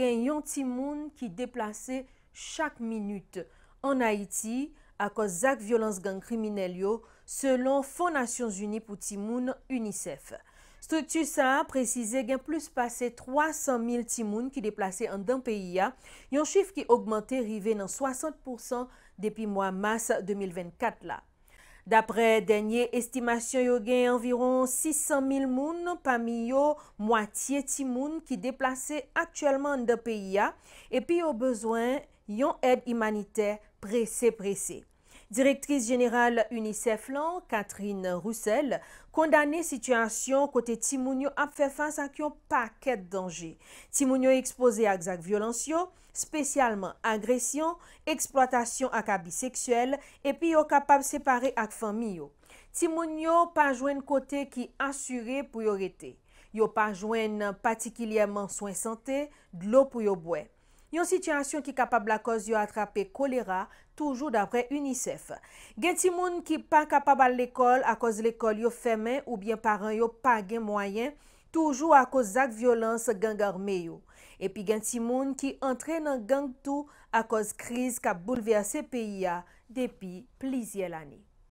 Gen yon timoun ki deplase chak minute an Haiti a kozak violans gen kriminelyo selon Fondation Zuni pou Timoun Unicef. Struktu sa a prezise gen plus pase 300.000 timoun ki deplase an den peyi ya, yon chif ki augmente rive nan 60% depi mwa mas 2024 la. Dapre denye estimasyon yo gen environ 600.000 moun, pa mi yo mwatiye ti moun ki deplase aktuelman de peyi ya, epi yo bezwen yon eb imanite prese prese. Direktris jeneral UNICEF lan, Catherine Roussel, kondane situasyon kote timounyo ap fe fans ak yon paket danje. Timounyo ekspose ak zak violansyo, spesyalman agresyon, eksploatasyon ak abiseksyel, epi yo kapab separe ak famiyo. Timounyo pa jwen kote ki asure priyorete. Yo pa jwen patikilyeman swen sante, dlo priyo bwe. yon sityasyon ki kapab la koz yo atrape kolera toujou dapre UNICEF. Gen ti moun ki pa kapab al lekol a koz lekol yo femen ou bien paran yo pa gen mwayen, toujou a koz ak violans gen garme yo. Epi gen ti moun ki antrenan genk tou a koz kriz ka bouleve a se peyi ya depi plizye lani.